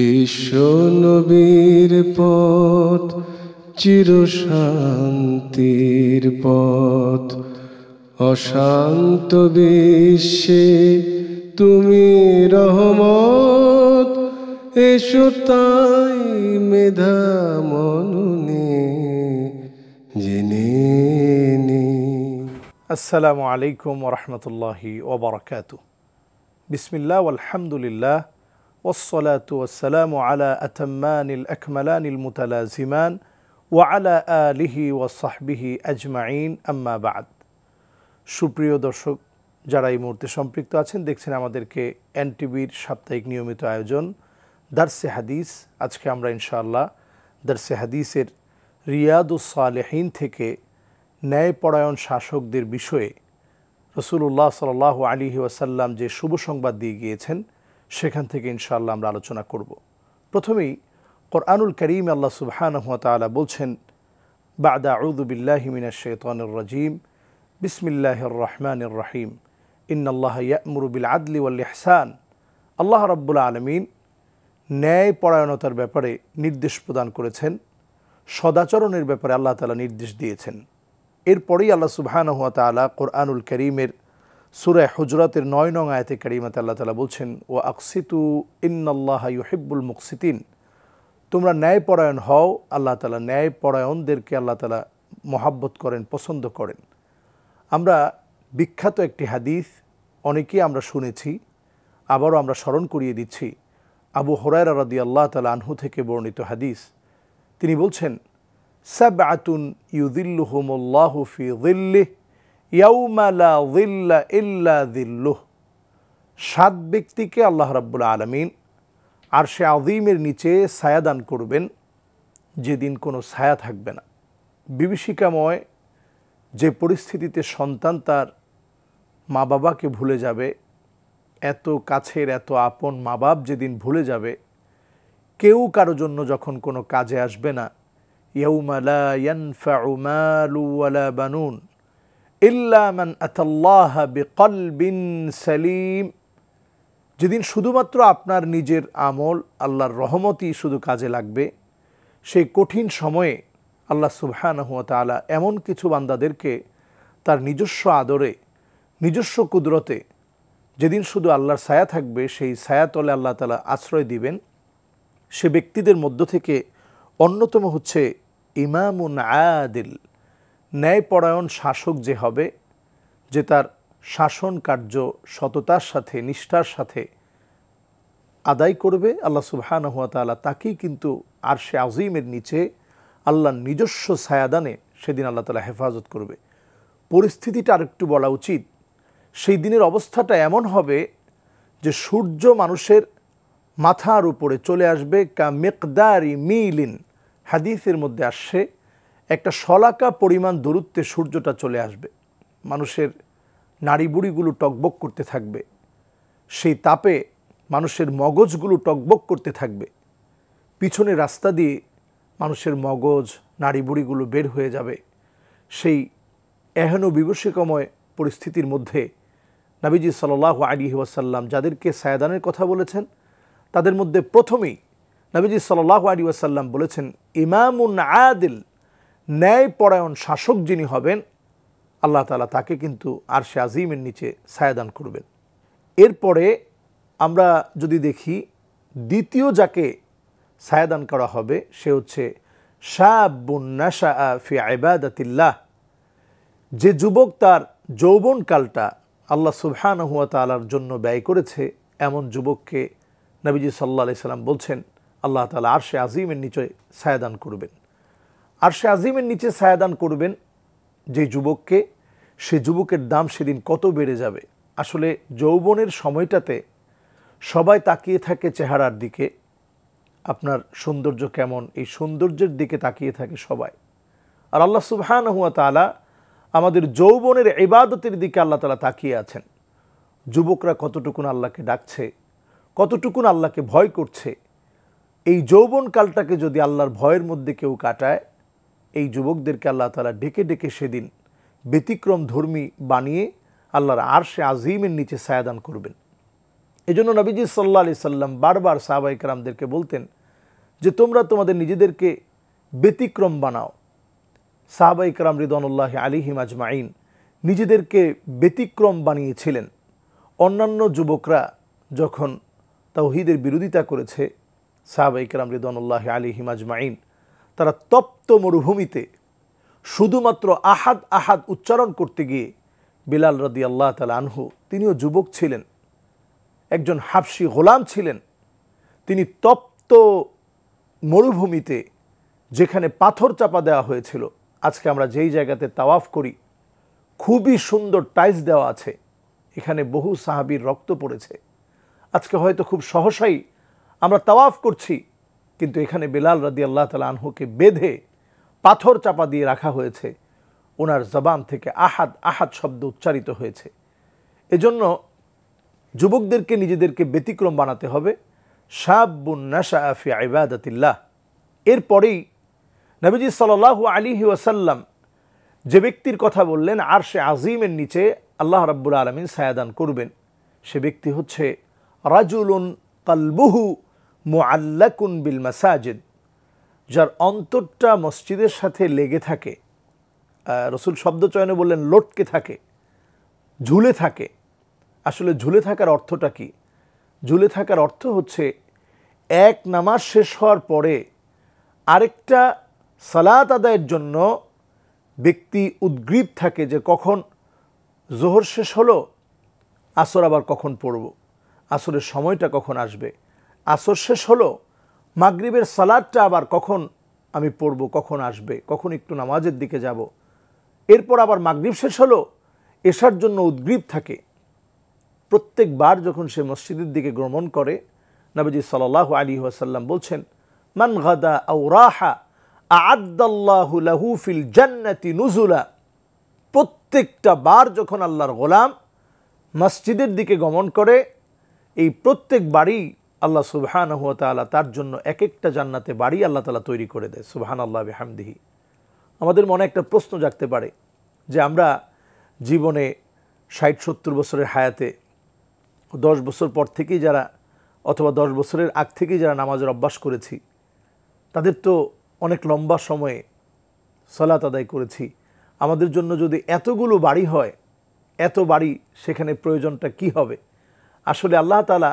বিশ্বনবীর পথ চিরশান্তির পথ অশান্ত বিশ্বে তুমি রহমত এসো তাই মেধা মননে জেনে আসসালামু আলাইকুম রহমতুল্লাহি ওবরাকাতু বিসমিল্লা আলহামদুলিল্লাহ والصلاة والسلام على أتمان الأكملان المتلازمان وعلى آله وصحبه أجمعين أما بعد সুপ্রিয় দর্শক যারা এই মুহূর্তে সম্পৃক্ত আছেন দেখছেন আমাদেরকে এনটিভির সাপ্তাহিক নিয়মিত আয়োজন দার্সে হাদিস আজকে আমরা ইনশাআল্লাহ দার্সে হাদিসের রিয়াদুসালেহীন থেকে ন্যায়পরায়ণ শাসকদের বিষয়ে রসুল্লাহ সাল আলী ওয়াসাল্লাম যে শুভ সংবাদ দিয়ে গিয়েছেন সেখান থেকে ইনশাআল্লাহ আমরা আলোচনা করব প্রথমেই কোরআনুল করিম আল্লাহ সুবাহানহতালা বলছেন বাদা উদুবিল্লাহ মিনা শেতনুর রাজিম বিসমিল্লাহর রহমানুর রহিম ইন্নআল্লাহ আদলি ওয়াল আল্লাহ রব্বুল আলমিন ন্যায় পরায়ণতার ব্যাপারে নির্দেশ প্রদান করেছেন সদাচরণের ব্যাপারে আল্লাহ তালা নির্দেশ দিয়েছেন এরপরেই আল্লাহ সুবাহানহাত আলা কোরআনুল করিমের সুরায় হজরতের নয় নং আয়তে কারিমাতে আল্লাহ তালা বলছেন ও আকসিতু ইন্নাল্লাহ ইউহিবুল মুকসিতিন তোমরা ন্যায়পরায়ণ হও আল্লাহ তালা ন্যায়পরায়ণদেরকে আল্লাহ তালা মহাব্বত করেন পছন্দ করেন আমরা বিখ্যাত একটি হাদিস অনেকেই আমরা শুনেছি আবারও আমরা স্মরণ করিয়ে দিচ্ছি আবু হরাই রাদি আল্লাহ তালা আনহু থেকে বর্ণিত হাদিস তিনি বলছেন সাব আতুন ইউদিল্লুহমুল্লাহ ফি দিল্লিহ ইয়াউমালা জিল্লা ইল্লা দিল্লুহ সাত ব্যক্তিকে আল্লাহ রাব্বুল আলমিন আর সে আদিমের নিচে ছায়া দান করবেন যেদিন কোনো ছায়া থাকবে না বিভীষিকাময় যে পরিস্থিতিতে সন্তান তার মা বাবাকে ভুলে যাবে এত কাছের এত আপন মা বাপ যেদিন ভুলে যাবে কেউ কারো জন্য যখন কোনো কাজে আসবে না ইয়ৌমালা ইয়ানফা বানুন ইল্লা মান আতাল্লাহ বিন সালিম যেদিন শুধুমাত্র আপনার নিজের আমল আল্লাহর রহমতই শুধু কাজে লাগবে সেই কঠিন সময়ে আল্লাহ সুবহানাহুয়া তালা এমন কিছু বান্দাদেরকে তার নিজস্ব আদরে নিজস্ব কুদরতে যেদিন শুধু আল্লাহর ছায়া থাকবে সেই ছায়াতলে আল্লাহ তালা আশ্রয় দিবেন সে ব্যক্তিদের মধ্য থেকে অন্যতম হচ্ছে ইমামুন আদিল ন্যায়পরায়ণ শাসক যে হবে যে তার শাসন কার্য সততার সাথে নিষ্ঠার সাথে আদায় করবে আল্লাহ সুবহান হুয়া তালা তাকেই কিন্তু আর সে আজিমের নিচে আল্লাহর নিজস্ব ছায়াদানে সেদিন আল্লাহ তালা হেফাজত করবে পরিস্থিতিটা আর একটু বলা উচিত সেই দিনের অবস্থাটা এমন হবে যে সূর্য মানুষের মাথার উপরে চলে আসবে কা মেকদারি মিলিন হাদিসের মধ্যে আসছে একটা শলাকা পরিমাণ দূরত্বে সূর্যটা চলে আসবে মানুষের নাড়ি বুড়িগুলো টকবক করতে থাকবে সেই তাপে মানুষের মগজগুলো টকবক করতে থাকবে পিছনে রাস্তা দিয়ে মানুষের মগজ নাড়ি বুড়িগুলো বের হয়ে যাবে সেই এহেন বিভীষিকাময় পরিস্থিতির মধ্যে নাবিজি সাল্লাহ আলী ওয়াসাল্লাম যাদেরকে সায়দানের কথা বলেছেন তাদের মধ্যে প্রথমেই নাবিজি সাল্লাহ আলী ওয়াসাল্লাম বলেছেন ইমামুন আদিল ন্যায়পরায়ণ শাসক যিনি হবেন আল্লাহ তালা তাকে কিন্তু আর সে আজিমের নিচে ছায়াদান করবেন এরপরে আমরা যদি দেখি দ্বিতীয় যাকে ছায়াদান করা হবে সে হচ্ছে শাহাবুন্নাশা ফি যে যুবক তার যৌবনকালটা আল্লাহ সুবহানহুয়া তালার জন্য ব্যয় করেছে এমন যুবককে নবীজি সাল্লা সাল্লাম বলছেন আল্লাহ তালা আর সে আজিমের নিচে ছায়াদান করবেন আর সে আজিমের নিচে ছায়াদান করবেন যে যুবককে সে যুবকের দাম সেদিন কত বেড়ে যাবে আসলে যৌবনের সময়টাতে সবাই তাকিয়ে থাকে চেহারার দিকে আপনার সৌন্দর্য কেমন এই সৌন্দর্যের দিকে তাকিয়ে থাকে সবাই আর আল্লাহ সুবহান হুয়া তালা আমাদের যৌবনের ইবাদতের দিকে আল্লাহ তালা তাকিয়ে আছেন যুবকরা কতটুকুন আল্লাহকে ডাকছে কতটুকুন আল্লাহকে ভয় করছে এই যৌবনকালটাকে যদি আল্লাহর ভয়ের মধ্যে কেউ কাটায় এই যুবকদেরকে আল্লাহ তালা ডেকে ডেকে সেদিন ব্যতিক্রম ধর্মী বানিয়ে আল্লাহর আর সে আজিমের নিচে সায়াদান করবেন এই জন্য নবীজি সাল্লা আলি সাল্লাম বারবার সাহাবাইকরামদেরকে বলতেন যে তোমরা তোমাদের নিজেদেরকে ব্যতিক্রম বানাও সাহাবাইকরাম রিদনুল্লাহ আলিহিম আজমাইন নিজেদেরকে ব্যতিক্রম বানিয়েছিলেন অন্যান্য যুবকরা যখন তাওহিদের বিরোধিতা করেছে সাহাবাইকরাম রিদনুল্লাহ আলিহিম আজমাইন তারা তপ্ত মরুভূমিতে শুধুমাত্র আহাদ আহাদ উচ্চারণ করতে গিয়ে বিলাল রদি আল্লাহ তালা আনহু তিনিও যুবক ছিলেন একজন হাফসি গোলাম ছিলেন তিনি তপ্ত মরুভূমিতে যেখানে পাথর চাপা দেওয়া হয়েছিল আজকে আমরা যেই জায়গাতে তাওয়াফ করি খুবই সুন্দর টাইলস দেওয়া আছে এখানে বহু সাহাবির রক্ত পড়েছে আজকে হয়তো খুব সহসাই আমরা তাওয়াফ করছি কিন্তু এখানে বেলাল রাদি আল্লাহ তালা আনহুকে বেঁধে পাথর চাপা দিয়ে রাখা হয়েছে ওনার জবান থেকে আহাদ আহাদ শব্দ উচ্চারিত হয়েছে এজন্য যুবকদেরকে নিজেদেরকে ব্যতিক্রম বানাতে হবে শাহাবুন্নাশা আফি আইবাদাতিল্লাহ এরপরেই নবীজি সাল্লাহু আলী ওয়াসাল্লাম যে ব্যক্তির কথা বললেন আর সে আজিমের নিচে আল্লাহ রাব্বুল আলমিন সায়াদান করবেন সে ব্যক্তি হচ্ছে রাজুলুন কালবুহু মোয়াল্লাকুন বিল মাসাজিদ যার অন্তরটা মসজিদের সাথে লেগে থাকে রসুল শব্দ চয়নে বললেন লটকে থাকে ঝুলে থাকে আসলে ঝুলে থাকার অর্থটা কি ঝুলে থাকার অর্থ হচ্ছে এক নামাজ শেষ হওয়ার পরে আরেকটা সালাত আদায়ের জন্য ব্যক্তি উদ্গ্রীব থাকে যে কখন জোহর শেষ হলো আসর আবার কখন পড়ব আসরের সময়টা কখন আসবে আসর শেষ হলো মাগরীবের সালাদটা আবার কখন আমি পড়ব কখন আসবে কখন একটু নামাজের দিকে যাব এরপর আবার মাগরীব শেষ হলো এসার জন্য উদ্গ্রীব থাকে প্রত্যেকবার যখন সে মসজিদের দিকে গমন করে নবীজি সাল্লাহ আলী ওয়াসাল্লাম বলছেন মান গাদা আউরাহা আদাল্লাহু লাহু ফিল জান্নাতি নুজুলা প্রত্যেকটা বার যখন আল্লাহর গোলাম মসজিদের দিকে গমন করে এই প্রত্যেক বাড়ি আল্লাহ সুবহান হুয়া তালা তার জন্য এক একটা জান্নাতে বাড়ি আল্লাহ তালা তৈরি করে দেয় সুবহান আল্লাহ বেহামদিহি আমাদের মনে একটা প্রশ্ন জাগতে পারে যে আমরা জীবনে ষাট সত্তর বছরের হায়াতে দশ বছর পর থেকেই যারা অথবা দশ বছরের আগ থেকেই যারা নামাজের অভ্যাস করেছি তাদের তো অনেক লম্বা সময়ে সলাত আদায় করেছি আমাদের জন্য যদি এতগুলো বাড়ি হয় এত বাড়ি সেখানে প্রয়োজনটা কি হবে আসলে আল্লাহ তালা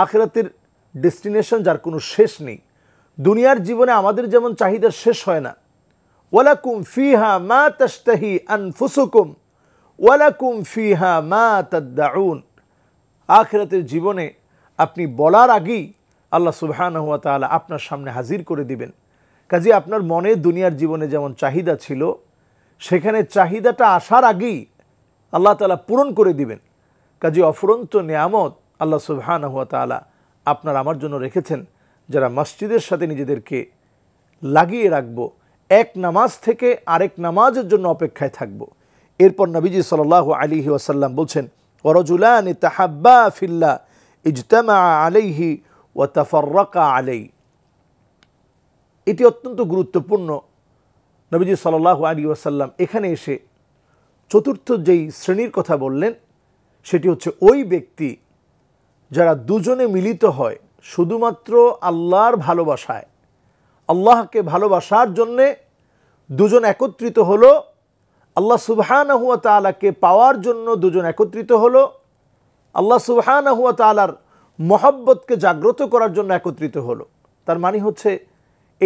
আখেরাতের ডেস্টিনেশন যার কোনো শেষ নেই দুনিয়ার জীবনে আমাদের যেমন চাহিদা শেষ হয় না ওয়ালাকুম ফিহা মা তাস্তাহি আনফুসুকুম ওয়ালাকুম ফিহা মা তদ্দাউন আখেরাতের জীবনে আপনি বলার আগেই আল্লাহ সুবহান হুয়া তালা আপনার সামনে হাজির করে দিবেন কাজে আপনার মনে দুনিয়ার জীবনে যেমন চাহিদা ছিল সেখানে চাহিদাটা আসার আগেই আল্লাহ তালা পূরণ করে দিবেন কাজে অফুরন্ত নিয়ামত আল্লাহ সুবহান হুয়া তালা আপনার আমার জন্য রেখেছেন যারা মসজিদের সাথে নিজেদেরকে লাগিয়ে রাখব এক নামাজ থেকে আরেক নামাজের জন্য অপেক্ষায় থাকব এরপর নবীজি সাল আলী ওয়াসাল্লাম বলছেন ওরজুলান তাহাব্বা ফিল্লা ইজতামা আলাইহি ও তাফরকা আলাই এটি অত্যন্ত গুরুত্বপূর্ণ নবীজি সাল্লাহ আলী ওয়াসাল্লাম এখানে এসে চতুর্থ যেই শ্রেণীর কথা বললেন সেটি হচ্ছে ওই ব্যক্তি যারা দুজনে মিলিত হয় শুধুমাত্র আল্লাহর ভালোবাসায় আল্লাহকে ভালোবাসার জন্যে দুজন একত্রিত হলো আল্লাহ সুবহানাহুয়া তালাকে পাওয়ার জন্য দুজন একত্রিত হলো আল্লাহ সুবহানাহুয়া তালার মহব্বতকে জাগ্রত করার জন্য একত্রিত হলো তার মানে হচ্ছে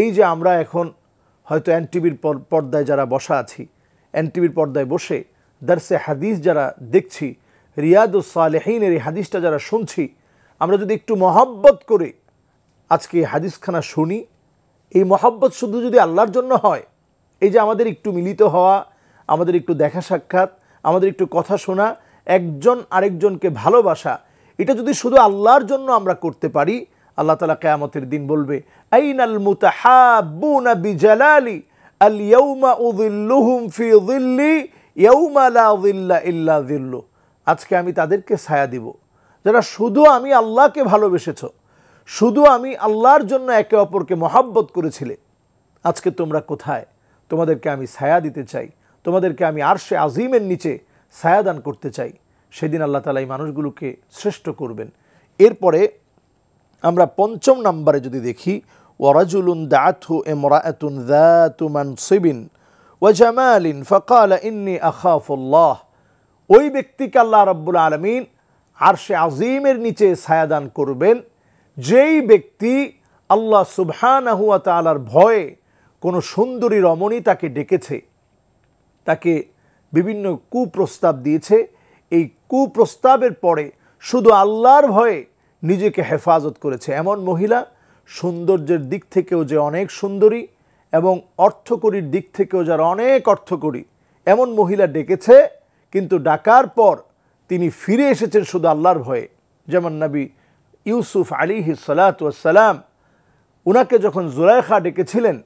এই যে আমরা এখন হয়তো এন টিভির পর্দায় যারা বসা আছি এন টিভির পর্দায় বসে দার্সে হাদিস যারা দেখছি রিয়াদুসালেহীনের এই হাদিসটা যারা শুনছি আমরা যদি একটু মহাব্বত করে আজকে এই হাদিসখানা শুনি এই মহাব্বত শুধু যদি আল্লাহর জন্য হয় এই যে আমাদের একটু মিলিত হওয়া আমাদের একটু দেখা সাক্ষাৎ আমাদের একটু কথা শোনা একজন আরেকজনকে ভালোবাসা এটা যদি শুধু আল্লাহর জন্য আমরা করতে পারি আল্লাহ তালা কেয়ামতের দিন বলবে আইনাল মুতাহাবুনা আল ফি ইল্লা আজকে আমি তাদেরকে ছায়া দিব যারা শুধু আমি আল্লাহকে ভালোবেসেছ শুধু আমি আল্লাহর জন্য একে অপরকে মহাব্বত করেছিলে আজকে তোমরা কোথায় তোমাদেরকে আমি ছায়া দিতে চাই তোমাদেরকে আমি আরশে আজিমের নিচে ছায়া দান করতে চাই সেদিন আল্লাহ তালা এই মানুষগুলোকে শ্রেষ্ঠ করবেন এরপরে আমরা পঞ্চম নাম্বারে যদি দেখি ওয়ারাজুলুন দাথু এমরাতুন দাতুমান সিবিন ওয়াজামালিন ফকাল ইন্নি আখাফুল্লাহ ওই ব্যক্তিকে আল্লাহ রব্বুল আলমিন আর সে আজিমের নিচে ছায়াদান করবেন যেই ব্যক্তি আল্লাহ আহুয়াত আলার ভয়ে কোনো সুন্দরী রমণী তাকে ডেকেছে তাকে বিভিন্ন কুপ্রস্তাব দিয়েছে এই কুপ্রস্তাবের পরে শুধু আল্লাহর ভয়ে নিজেকে হেফাজত করেছে এমন মহিলা সৌন্দর্যের দিক থেকেও যে অনেক সুন্দরী এবং অর্থকরীর দিক থেকেও যার অনেক অর্থকরী এমন মহিলা ডেকেছে কিন্তু ডাকার পর তিনি ফিরে এসেছেন শুধু আল্লাহর ভয়ে যেমন নবী ইউসুফ আলী সালাতাম উনাকে যখন জুলাইখা ডেকেছিলেন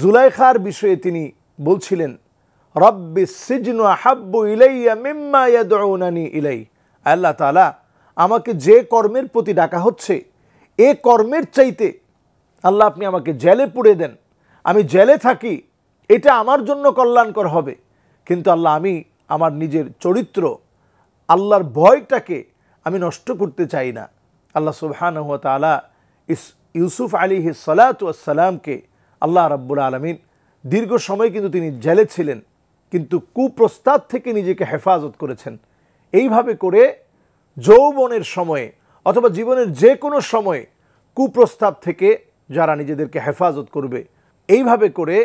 জুলাইখার বিষয়ে তিনি বলছিলেন রব্বি সিজনু হাব্বু ইলাইয়া মিম্মা ইয়াদউনানি ইলাই আল্লাহ তালা আমাকে যে কর্মের প্রতি ডাকা হচ্ছে এ কর্মের চাইতে আল্লাহ আপনি আমাকে জেলে পুড়ে দেন আমি জেলে থাকি এটা আমার জন্য কল্যাণকর হবে কিন্তু আল্লাহ আমি আমার নিজের চরিত্র আল্লাহর ভয়টাকে আমি নষ্ট করতে চাই না আল্লাহ সুবহান তালা ইস ইউসুফ আলী সালাতামকে আল্লাহ রাব্বুল আলমিন দীর্ঘ সময় কিন্তু তিনি জেলে ছিলেন কিন্তু কুপ্রস্তাব থেকে নিজেকে হেফাজত করেছেন এইভাবে করে যৌবনের সময়ে অথবা জীবনের যে কোনো সময়ে কুপ্রস্তাব থেকে যারা নিজেদেরকে হেফাজত করবে এইভাবে করে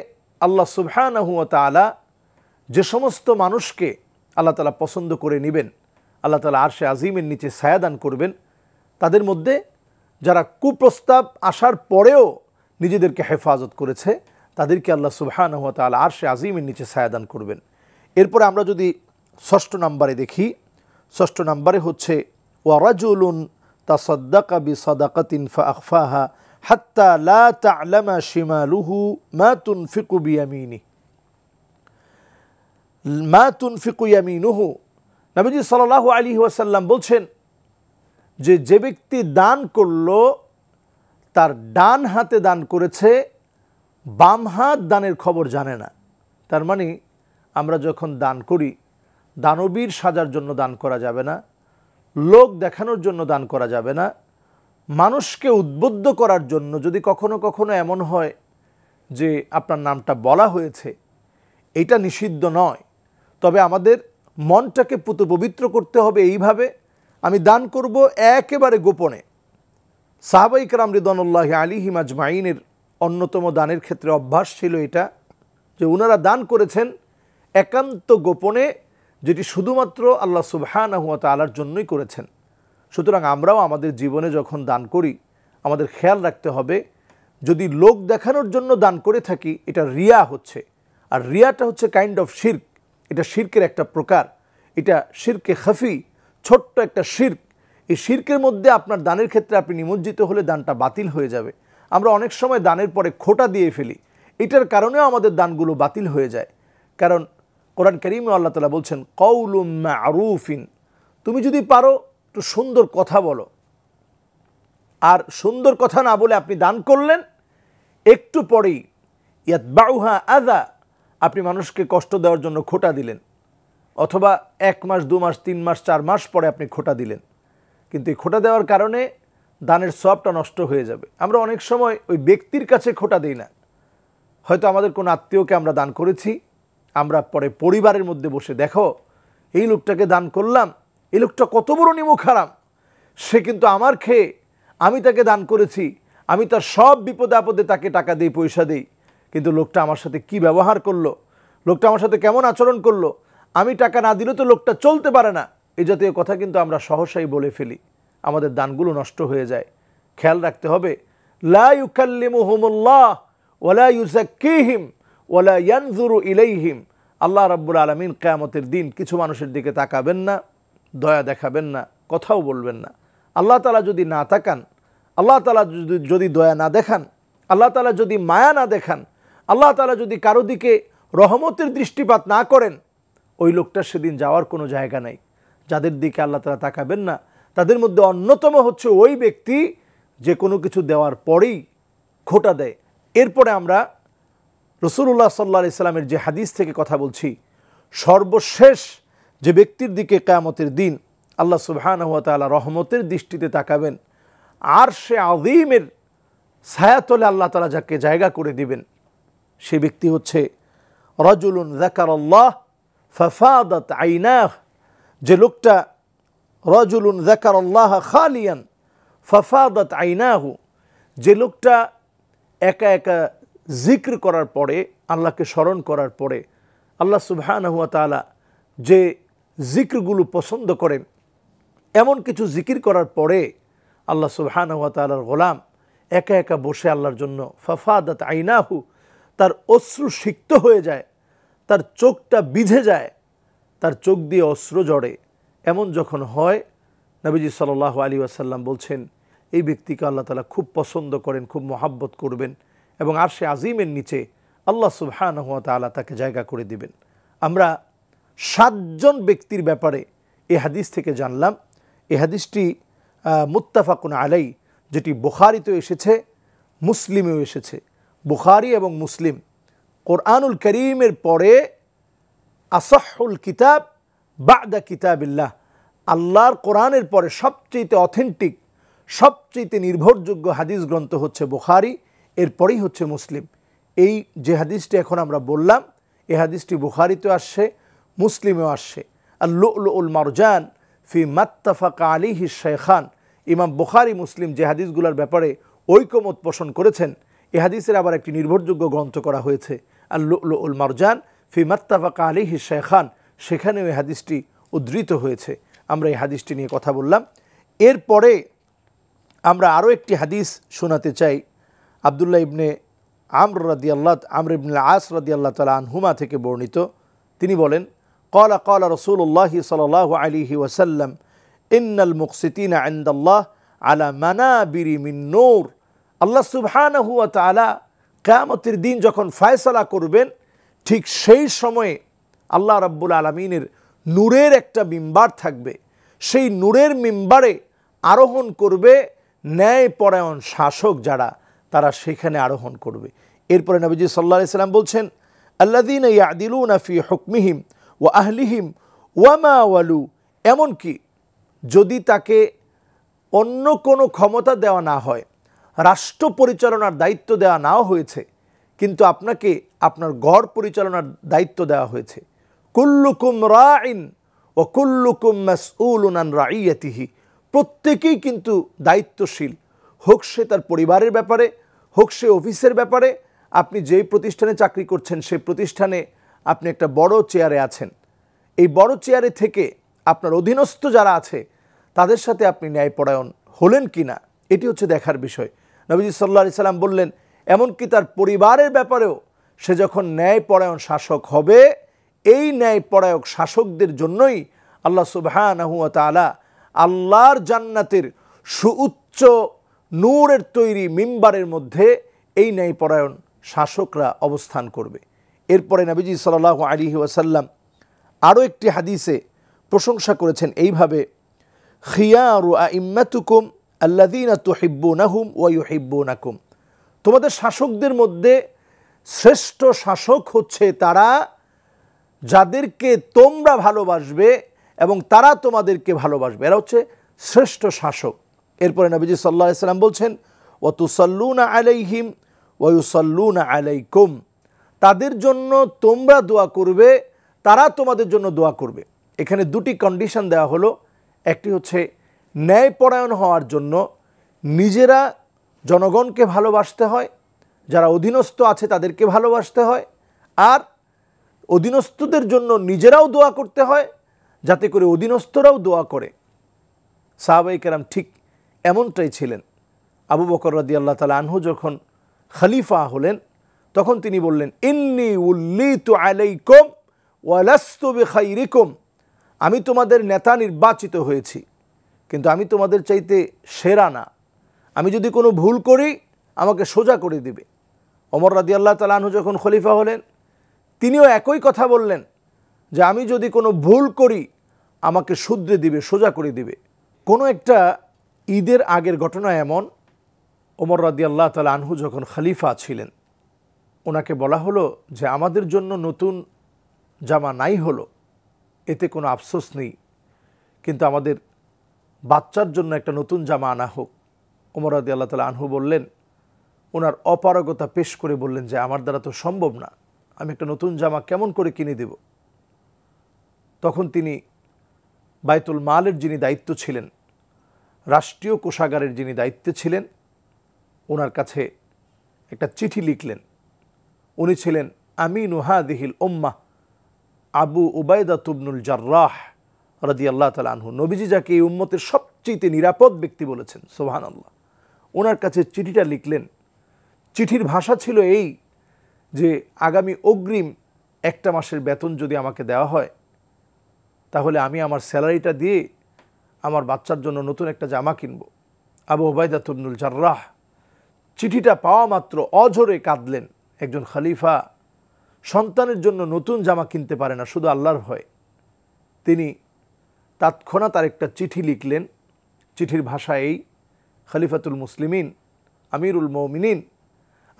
আল্লাহ সুবহান তালা যে সমস্ত মানুষকে আল্লাহ তালা পছন্দ করে নেবেন আল্লাহ তালা আরশে আজিমের নিচে ছায়াদান করবেন তাদের মধ্যে যারা কুপ্রস্তাব আসার পরেও নিজেদেরকে হেফাজত করেছে তাদেরকে আল্লাহ সুবহান তাল আরশে আজিমের নিচে ছায়াদান করবেন এরপরে আমরা যদি ষষ্ঠ নাম্বারে দেখি ষষ্ঠ নাম্বারে হচ্ছে ওয়ারাজুলুন তা সদ্দাকা বি সদাকাতিন ফা আকফাহা হাত্তা লা শিমা লুহু মা ফিকুবি বিয়ামিনিহি মা তুনফিকুয়ামিনুহু নবীজি সাল্লাহ আলী ওয়াসাল্লাম বলছেন যে যে ব্যক্তি দান করল তার ডান হাতে দান করেছে বাম হাত দানের খবর জানে না তার মানে আমরা যখন দান করি দানবীর সাজার জন্য দান করা যাবে না লোক দেখানোর জন্য দান করা যাবে না মানুষকে উদ্বুদ্ধ করার জন্য যদি কখনো কখনো এমন হয় যে আপনার নামটা বলা হয়েছে এটা নিষিদ্ধ নয় তবে আমাদের মনটাকে পুত পবিত্র করতে হবে এইভাবে আমি দান করব একেবারে গোপনে রাম রিদনুল্লাহ আলী হিমাজমাইনের অন্যতম দানের ক্ষেত্রে অভ্যাস ছিল এটা যে ওনারা দান করেছেন একান্ত গোপনে যেটি শুধুমাত্র আল্লাহ সুবহান আহুয়া তালার জন্যই করেছেন সুতরাং আমরাও আমাদের জীবনে যখন দান করি আমাদের খেয়াল রাখতে হবে যদি লোক দেখানোর জন্য দান করে থাকি এটা রিয়া হচ্ছে আর রিয়াটা হচ্ছে কাইন্ড অফ শির্ক এটা শির্কের একটা প্রকার এটা শিরকে খাফি ছোট্ট একটা শির্ক এই শির্কের মধ্যে আপনার দানের ক্ষেত্রে আপনি নিমজ্জিত হলে দানটা বাতিল হয়ে যাবে আমরা অনেক সময় দানের পরে খোটা দিয়ে ফেলি এটার কারণেও আমাদের দানগুলো বাতিল হয়ে যায় কারণ কোরআন করিমে আল্লাহ তালা বলছেন কৌলুম আরুফিন তুমি যদি পারো একটু সুন্দর কথা বলো আর সুন্দর কথা না বলে আপনি দান করলেন একটু পরেই ইয়াত বাউহা আদা আপনি মানুষকে কষ্ট দেওয়ার জন্য খোটা দিলেন অথবা এক মাস দু মাস তিন মাস চার মাস পরে আপনি খোটা দিলেন কিন্তু এই খোটা দেওয়ার কারণে দানের সবটা নষ্ট হয়ে যাবে আমরা অনেক সময় ওই ব্যক্তির কাছে খোটা দিই না হয়তো আমাদের কোনো আত্মীয়কে আমরা দান করেছি আমরা পরে পরিবারের মধ্যে বসে দেখো এই লোকটাকে দান করলাম এই লোকটা কত বড় নিমুখ হারাম সে কিন্তু আমার খেয়ে আমি তাকে দান করেছি আমি তার সব বিপদে আপদে তাকে টাকা দিই পয়সা দিই কিন্তু লোকটা আমার সাথে কি ব্যবহার করলো লোকটা আমার সাথে কেমন আচরণ করলো আমি টাকা না দিলে তো লোকটা চলতে পারে না এই জাতীয় কথা কিন্তু আমরা সহসাই বলে ফেলি আমাদের দানগুলো নষ্ট হয়ে যায় খেয়াল রাখতে হবে লা ইউকাল্লিমুহুমুল্লাহ ওলা ইউজাক্কিহিম ওলা ইয়ানজুরু ইলাইহিম আল্লাহ রাব্বুল আলমিন কেয়ামতের দিন কিছু মানুষের দিকে তাকাবেন না দয়া দেখাবেন না কথাও বলবেন না আল্লাহ তালা যদি না তাকান আল্লাহ তালা যদি দয়া না দেখান আল্লাহ তালা যদি মায়া না দেখান আল্লাহ তালা যদি কারো দিকে রহমতের দৃষ্টিপাত না করেন ওই লোকটা সেদিন যাওয়ার কোনো জায়গা নাই যাদের দিকে আল্লাহ তালা তাকাবেন না তাদের মধ্যে অন্যতম হচ্ছে ওই ব্যক্তি যে কোনো কিছু দেওয়ার পরেই খোটা দেয় এরপরে আমরা রসুল্লাহ সাল্লা ইসলামের যে হাদিস থেকে কথা বলছি সর্বশেষ যে ব্যক্তির দিকে কেয়ামতের দিন আল্লাহ সুবহান হুয়া তালা রহমতের দৃষ্টিতে তাকাবেন আর সে আদিমের ছায়াতলে আল্লাহ তালা যাকে জায়গা করে দিবেন সে ব্যক্তি হচ্ছে রজুলুন জাকার আল্লাহ ফফাদত আইনাহ যে লোকটা রজুলুন জাকার আল্লাহ খালিয়ান ফফাদত আইনাহু যে লোকটা একা একা জিক্র করার পরে আল্লাহকে স্মরণ করার পরে আল্লাহ সুবহান হুয়া তালা যে জিক্রগুলো পছন্দ করেন এমন কিছু জিকির করার পরে আল্লাহ সুবহান হুয়া তালার গোলাম একা একা বসে আল্লাহর জন্য ফাফাদত আইনাহু তার অশ্রু সিক্ত হয়ে যায় তার চোখটা বিঝে যায় তার চোখ দিয়ে অস্ত্র জড়ে এমন যখন হয় নবীজি সাল্লাহ আলী আসাল্লাম বলছেন এই ব্যক্তিকে আল্লাহ তালা খুব পছন্দ করেন খুব মহাব্বত করবেন এবং আর সে আজিমের নিচে আল্লাহ সুহান হাত আল্লাহ তাকে জায়গা করে দিবেন আমরা সাতজন ব্যক্তির ব্যাপারে এ হাদিস থেকে জানলাম এ হাদিসটি মুত্তাফাকুন আলাই যেটি বোখারিতেও এসেছে মুসলিমেও এসেছে বুখারি এবং মুসলিম কোরআনুল করিমের পরে আসাহুল কিতাব বাদা কিতাবিল্লাহ আল্লাহর কোরআনের পরে সবচেয়েতে অথেন্টিক সবচেয়েতে নির্ভরযোগ্য হাদিস গ্রন্থ হচ্ছে বুখারি এরপরেই হচ্ছে মুসলিম এই যে হাদিসটি এখন আমরা বললাম এ হাদিসটি বুখারিতেও আসছে মুসলিমেও আসছে উল মারজান ফি মাত্তাফাক আলী শেখান ইমাম বুখারি মুসলিম যে হাদিসগুলোর ব্যাপারে ঐকমত পোষণ করেছেন এ হাদিসের আবার একটি নির্ভরযোগ্য গ্রন্থ করা হয়েছে আর লুল মারজান ফি মাত্তাফাকা আলী খান সেখানেও এই হাদিসটি উদ্ধৃত হয়েছে আমরা এই হাদিসটি নিয়ে কথা বললাম এরপরে আমরা আরও একটি হাদিস শোনাতে চাই আবদুল্লাহ ইবনে আমর রাদি আল্লাহ আমর ইবনে আস রাদি আল্লাহ তালা আনহুমা থেকে বর্ণিত তিনি বলেন কলা কলা রসুল্লাহ সাল আলিহি ওয়াসাল্লাম ইন্নাল মুকসিতিন আন্দাল্লাহ আলা মানা বিরি মিন্নৌর আল্লাহ সুবহানহুয়া তালা কেয়ামতের দিন যখন ফায়সালা করবেন ঠিক সেই সময়ে আল্লাহ রাব্বুল আলমিনের নূরের একটা মিম্বার থাকবে সেই নূরের মিম্বারে আরোহণ করবে ন্যায়পরায়ণ শাসক যারা তারা সেখানে আরোহণ করবে এরপরে নবীজি সাল্লাহ সাল্লাম বলছেন আল্লাদিন ইয়াদিলু নাফি হুকমিহিম ও আহলিহিম ওয়ামা ওয়ালু এমনকি যদি তাকে অন্য কোনো ক্ষমতা দেওয়া না হয় রাষ্ট্র পরিচালনার দায়িত্ব দেওয়া নাও হয়েছে কিন্তু আপনাকে আপনার গড় পরিচালনার দায়িত্ব দেওয়া হয়েছে কুল্লুকুম রাইন ও কুল্লুকুম মাস মাসউলুনান রাইয়াতিহি প্রত্যেকেই কিন্তু দায়িত্বশীল হোক সে তার পরিবারের ব্যাপারে হোক সে অফিসের ব্যাপারে আপনি যেই প্রতিষ্ঠানে চাকরি করছেন সেই প্রতিষ্ঠানে আপনি একটা বড় চেয়ারে আছেন এই বড় চেয়ারে থেকে আপনার অধীনস্থ যারা আছে তাদের সাথে আপনি ন্যায়পরায়ণ হলেন কি না এটি হচ্ছে দেখার বিষয় নবীজি সাল্লা সাল্লাম বললেন এমনকি তার পরিবারের ব্যাপারেও সে যখন ন্যায়পরায়ণ শাসক হবে এই ন্যায়পরায়ক শাসকদের জন্যই আল্লাহ সুবাহানহুয়া তালা আল্লাহর জান্নাতের সুউচ্চ নূরের তৈরি মিম্বারের মধ্যে এই ন্যায়পরায়ণ শাসকরা অবস্থান করবে এরপরে নবীজি সাল্লাহ আলী ওয়াসাল্লাম আরও একটি হাদিসে প্রশংসা করেছেন এইভাবে খিয়ারু আ ইম্মাতুকুম আল্লাদিন তুহিব্বুনাহুম নাকুম তোমাদের শাসকদের মধ্যে শ্রেষ্ঠ শাসক হচ্ছে তারা যাদেরকে তোমরা ভালোবাসবে এবং তারা তোমাদেরকে ভালোবাসবে এরা হচ্ছে শ্রেষ্ঠ শাসক এরপরে নবীজি সাল্লাহ সাল্লাম বলছেন ওয়াতুসাল্লুনা আলাইহিম ওয়ুসাল্লুনা আলাইকুম তাদের জন্য তোমরা দোয়া করবে তারা তোমাদের জন্য দোয়া করবে এখানে দুটি কন্ডিশন দেওয়া হলো একটি হচ্ছে ন্যায়পরায়ণ হওয়ার জন্য নিজেরা জনগণকে ভালোবাসতে হয় যারা অধীনস্থ আছে তাদেরকে ভালোবাসতে হয় আর অধীনস্থদের জন্য নিজেরাও দোয়া করতে হয় যাতে করে অধীনস্থরাও দোয়া করে সাহাবাই কেরাম ঠিক এমনটাই ছিলেন আবু বকর রাদি আল্লাহ তালা আনহু যখন খালিফা হলেন তখন তিনি বললেন ইন্নি উল্লি তু ওয়ালাস্তু ওয়ালাস্তবে খাইরিকুম আমি তোমাদের নেতা নির্বাচিত হয়েছি কিন্তু আমি তোমাদের চাইতে সেরা না আমি যদি কোনো ভুল করি আমাকে সোজা করে দিবে অমর রাদি আল্লাহ তালাহু যখন খলিফা হলেন তিনিও একই কথা বললেন যে আমি যদি কোনো ভুল করি আমাকে শুদ্রে দিবে সোজা করে দিবে কোনো একটা ঈদের আগের ঘটনা এমন ওমর রাদি আল্লাহ তালা আনহু যখন খালিফা ছিলেন ওনাকে বলা হলো যে আমাদের জন্য নতুন জামা নাই হলো এতে কোনো আফসোস নেই কিন্তু আমাদের বাচ্চার জন্য একটা নতুন জামা আনা হোক ওমর আদি আল্লাহ তালা আনহু বললেন ওনার অপারগতা পেশ করে বললেন যে আমার দ্বারা তো সম্ভব না আমি একটা নতুন জামা কেমন করে কিনে দেব তখন তিনি বাইতুল মালের যিনি দায়িত্ব ছিলেন রাষ্ট্রীয় কোষাগারের যিনি দায়িত্বে ছিলেন ওনার কাছে একটা চিঠি লিখলেন উনি ছিলেন আমিন ওম্মা আবু উবায়দা তুবনুল জার্রাহ রাদি আল্লাহ তালা আনহু নবীজি যাকে এই উম্মতের সবচেয়ে নিরাপদ ব্যক্তি বলেছেন সোহান আল্লাহ ওনার কাছে চিঠিটা লিখলেন চিঠির ভাষা ছিল এই যে আগামী অগ্রিম একটা মাসের বেতন যদি আমাকে দেওয়া হয় তাহলে আমি আমার স্যালারিটা দিয়ে আমার বাচ্চার জন্য নতুন একটা জামা কিনব আবু ওবায়দা তবনুল জার্রাহ চিঠিটা পাওয়া মাত্র অঝরে কাঁদলেন একজন খালিফা সন্তানের জন্য নতুন জামা কিনতে পারে না শুধু আল্লাহর ভয় তিনি তাৎক্ষণাৎ আরেকটা চিঠি লিখলেন চিঠির ভাষা এই খলিফাতুল মুসলিমিন আমিরুল মৌমিনিন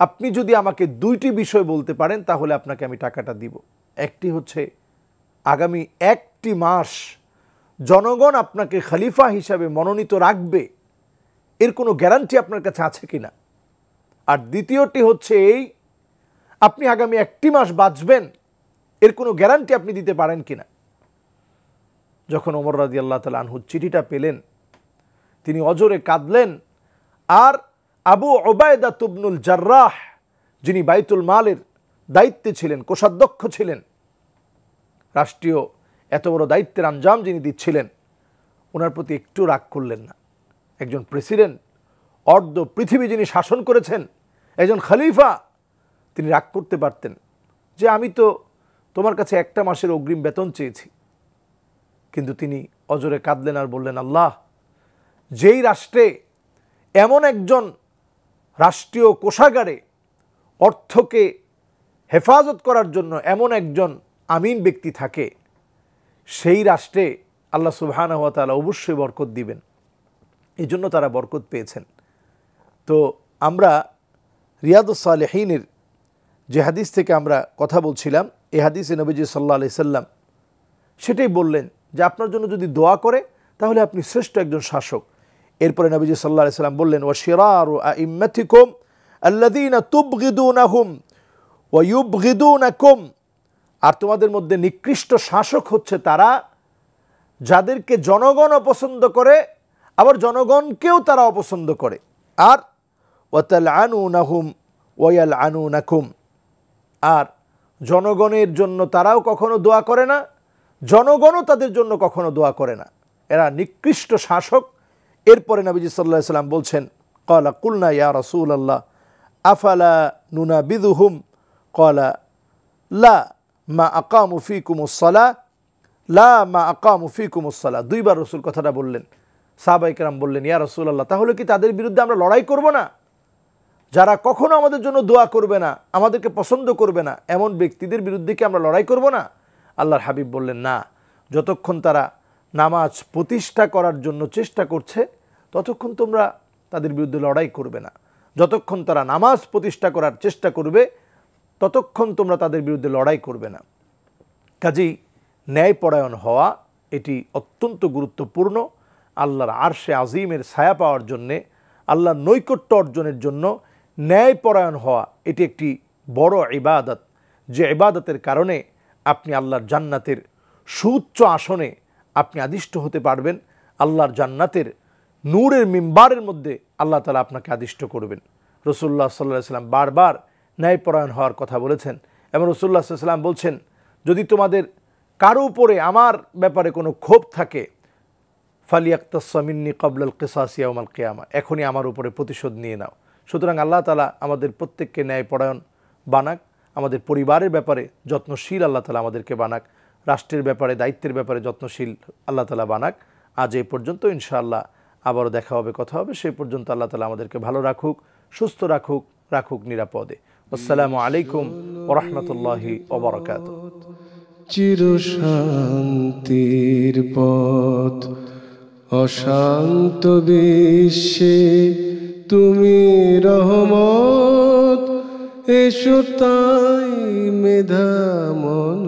আপনি যদি আমাকে দুইটি বিষয় বলতে পারেন তাহলে আপনাকে আমি টাকাটা দিব একটি হচ্ছে আগামী একটি মাস জনগণ আপনাকে খলিফা হিসাবে মনোনীত রাখবে এর কোনো গ্যারান্টি আপনার কাছে আছে কি না আর দ্বিতীয়টি হচ্ছে এই আপনি আগামী একটি মাস বাঁচবেন এর কোনো গ্যারান্টি আপনি দিতে পারেন কি না যখন ওমর রাজি আল্লাহ তাল আনহু চিঠিটা পেলেন তিনি অজরে কাঁদলেন আর আবু ওবায়দা তুবনুল জার্রাহ যিনি বাইতুল মালের দায়িত্বে ছিলেন কোষাধ্যক্ষ ছিলেন রাষ্ট্রীয় এত বড় দায়িত্বের আঞ্জাম যিনি দিচ্ছিলেন ওনার প্রতি একটু রাগ করলেন না একজন প্রেসিডেন্ট অর্ধ পৃথিবী যিনি শাসন করেছেন একজন খালিফা তিনি রাগ করতে পারতেন যে আমি তো তোমার কাছে একটা মাসের অগ্রিম বেতন চেয়েছি কিন্তু তিনি অজরে কাঁদলেন আর বললেন আল্লাহ যেই রাষ্ট্রে এমন একজন রাষ্ট্রীয় কোষাগারে অর্থকে হেফাজত করার জন্য এমন একজন আমিন ব্যক্তি থাকে সেই রাষ্ট্রে আল্লাহ সুবহান হাত তালা অবশ্যই বরকত দিবেন এই জন্য তারা বরকত পেয়েছেন তো আমরা রিয়াদুসালেহিনের যে হাদিস থেকে আমরা কথা বলছিলাম এ হাদিসে নবীজি সাল্লা আলি সাল্লাম সেটাই বললেন যে আপনার জন্য যদি দোয়া করে তাহলে আপনি শ্রেষ্ঠ একজন শাসক এরপরে নবীজি সাল্লাহ সাল্লাম বললেন ও শিরার ইম্মাথিকুম আল্লাদিনা হুম ও ইউবগিদুনাকুম আর তোমাদের মধ্যে নিকৃষ্ট শাসক হচ্ছে তারা যাদেরকে জনগণ অপছন্দ করে আবার জনগণকেও তারা অপছন্দ করে আর ওয়াতাল আনু নাহুম ওয়াল আনু নাকুম আর জনগণের জন্য তারাও কখনো দোয়া করে না জনগণও তাদের জন্য কখনো দোয়া করে না এরা নিকৃষ্ট শাসক এরপরে নবীজি সাল্লা সাল্লাম বলছেন কলা কুলনা ইয়া রসুল আল্লাহ আফালা নুনা বিদুহুম কলা লা মা মুফি উফিকুমুসলা লা মা আকা মুফি উফিকুমুসলা দুইবার রসুল কথাটা বললেন সাহাবাইকেরাম বললেন ইয়া রসুল আল্লাহ তাহলে কি তাদের বিরুদ্ধে আমরা লড়াই করব না যারা কখনো আমাদের জন্য দোয়া করবে না আমাদেরকে পছন্দ করবে না এমন ব্যক্তিদের বিরুদ্ধে কি আমরা লড়াই করব না আল্লাহর হাবিব বললেন না যতক্ষণ তারা নামাজ প্রতিষ্ঠা করার জন্য চেষ্টা করছে ততক্ষণ তোমরা তাদের বিরুদ্ধে লড়াই করবে না যতক্ষণ তারা নামাজ প্রতিষ্ঠা করার চেষ্টা করবে ততক্ষণ তোমরা তাদের বিরুদ্ধে লড়াই করবে না কাজেই ন্যায়পরায়ণ হওয়া এটি অত্যন্ত গুরুত্বপূর্ণ আল্লাহর আরশে আজিমের ছায়া পাওয়ার জন্যে আল্লাহর নৈকট্য অর্জনের জন্য ন্যায়পরায়ণ হওয়া এটি একটি বড় ইবাদত যে ইবাদতের কারণে আপনি আল্লাহর জান্নাতের সুউচ্চ আসনে আপনি আদিষ্ট হতে পারবেন আল্লাহর জান্নাতের নূরের মেম্বারের মধ্যে আল্লাহ তালা আপনাকে আদিষ্ট করবেন রসুল্লাহ সাল্লাহ সাল্লাম বারবার ন্যায়পরায়ণ হওয়ার কথা বলেছেন এবং রসুল্লাহ সাল্লাম বলছেন যদি তোমাদের কারো উপরে আমার ব্যাপারে কোনো ক্ষোভ থাকে কেসা কবলাল কেসাসিয়াউমাল কেয়ামা এখনই আমার উপরে প্রতিশোধ নিয়ে নাও সুতরাং আল্লাহ তালা আমাদের প্রত্যেককে ন্যায়পরায়ণ বানাক আমাদের পরিবারের ব্যাপারে যত্নশীল আল্লাহ তালা আমাদেরকে বানাক রাষ্ট্রের ব্যাপারে দায়িত্বের ব্যাপারে যত্নশীল আল্লাহ তালা বানাক আজ এই পর্যন্ত ইনশাআল্লাহ আবারও দেখা হবে কথা হবে সেই পর্যন্ত আল্লাহ তালা আমাদেরকে ভালো রাখুক সুস্থ রাখুক রাখুক নিরাপদে আসসালামু আলাইকুম ওরহমতুল্লাহি ওবরকাত শান্তির পথ অশান্ত বিশ্বে তুমি রহমান এসো তাই মেধা মন